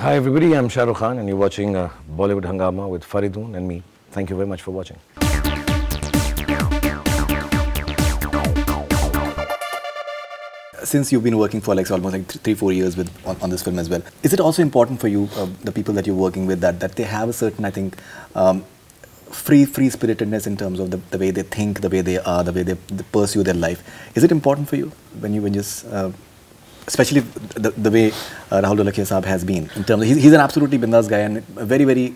Hi everybody, I'm Shahrukh Khan and you're watching uh, Bollywood Hangama with Faridun and me. Thank you very much for watching. Since you've been working for like almost like three, four years with on, on this film as well, is it also important for you, uh, the people that you're working with, that that they have a certain, I think, um, free free spiritedness in terms of the, the way they think, the way they are, the way they, they pursue their life? Is it important for you when you when just. uh, especially the, the way uh, Rahul Dolakia Saab has been in terms of, he's, he's an absolutely bindas guy and very, very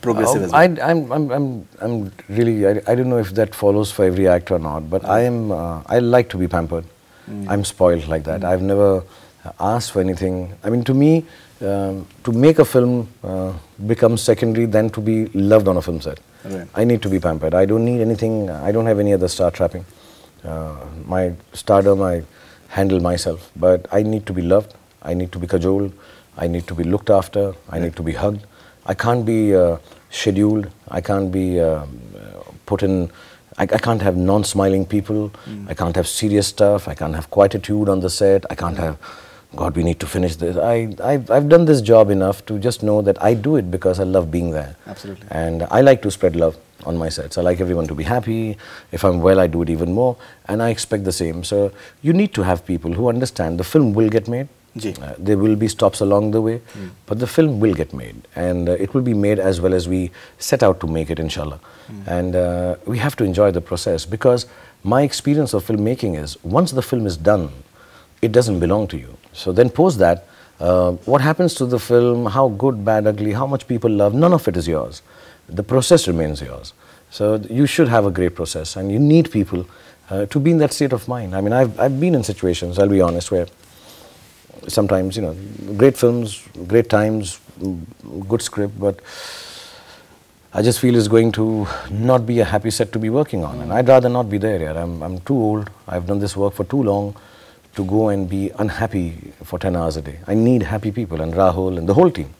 progressive oh, as well. I, am I'm, I'm, I'm really, I, I don't know if that follows for every act or not, but I am, uh, I like to be pampered. Mm. I'm spoiled like that. Mm. I've never asked for anything. I mean, to me, um, to make a film uh, becomes secondary than to be loved on a film set. Right. I need to be pampered. I don't need anything. I don't have any other star trapping. Uh, my stardom, I handle myself. But I need to be loved. I need to be cajoled. I need to be looked after. I need to be hugged. I can't be uh, scheduled. I can't be uh, put in. I, I, can't have non-smiling people. Mm. I can't have serious stuff. I can't have quietude on the set. I can't have God, we need to finish this. I, I've, I've done this job enough to just know that I do it because I love being there. Absolutely. And I like to spread love on my sets. I like everyone to be happy. If I'm well, I do it even more. And I expect the same. So you need to have people who understand the film will get made. Uh, there will be stops along the way, mm. but the film will get made and uh, it will be made as well as we set out to make it, inshallah. Mm. And uh, we have to enjoy the process because my experience of filmmaking is once the film is done, it doesn't belong to you. So then post that. Uh, what happens to the film, how good, bad, ugly, how much people love, none of it is yours. The process remains yours. So you should have a great process and you need people uh, to be in that state of mind. I mean, I've, I've been in situations, I'll be honest, where sometimes, you know, great films, great times, mm, good script, but I just feel it's going to not be a happy set to be working on. And I'd rather not be there yet. I'm, I'm too old. I've done this work for too long to go and be unhappy for 10 hours a day. I need happy people and Rahul and the whole team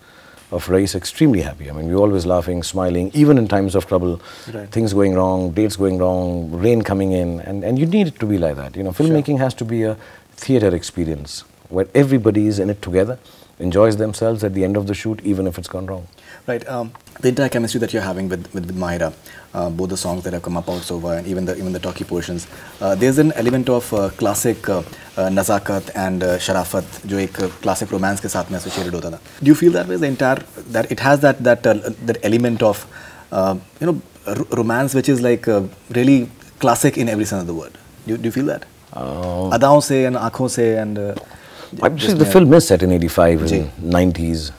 of Race extremely happy. I mean, we're always laughing, smiling, even in times of trouble, right. things going wrong, dates going wrong, rain coming in, and, and you need it to be like that. You know, filmmaking sure. has to be a theater experience where everybody is in it together, enjoys themselves at the end of the shoot, even if it's gone wrong. Right. Um, the entire chemistry that you're having with with, with uh, both the songs that have come up also, and even the even the talkie portions, uh, there's an element of uh, classic uh, uh, nazakat and uh, sharafat, which a classic romance के साथ में associated होता था. Do you feel that way? The entire that it has that that that element of you know romance which is like really classic in every sense of the word. Do, do you feel that? Um, Adaon se and aankhon se and. Uh, obviously, the film is set in 85 and 90s.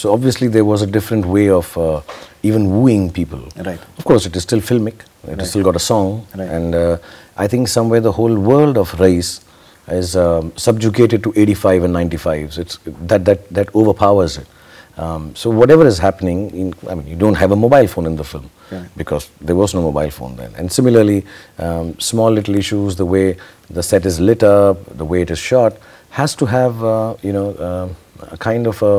So obviously there was a different way of uh, even wooing people. Right. Of course, it is still filmic. It right. has still got a song, right. and uh, I think somewhere the whole world of race is um, subjugated to 85 and 95s. So it's that that that overpowers it. Um, so whatever is happening, in, I mean, you don't have a mobile phone in the film yeah. because there was no mobile phone then. And similarly, um, small little issues, the way the set is lit up, the way it is shot, has to have uh, you know uh, a kind of a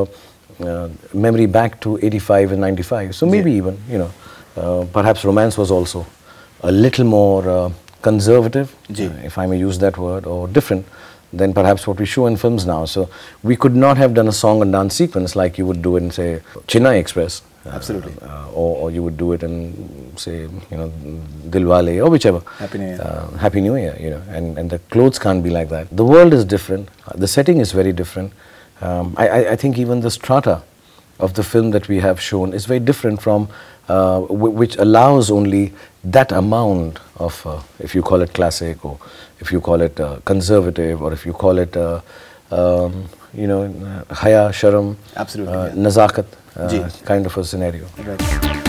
uh, memory back to 85 and 95. So maybe yeah. even, you know, uh, perhaps romance was also a little more uh, conservative, yeah. if I may use that word, or different than perhaps what we show in films now. So we could not have done a song and dance sequence like you would do in, say, Chennai Express. Absolutely. Uh, or, or, you would do it in, say, you know, Dilwale or whichever. Happy New Year. Uh, Happy New Year, you know, and, and the clothes can't be like that. The world is different. The setting is very different. Um, I, I, think even the strata of the film that we have shown is very different from uh, which allows only that amount of, uh, if you call it classic or if you call it uh, conservative or if you call it, uh, um, you know, uh, haya, sharam, Absolutely, uh, yeah. nazakat kind of a scenario. Right.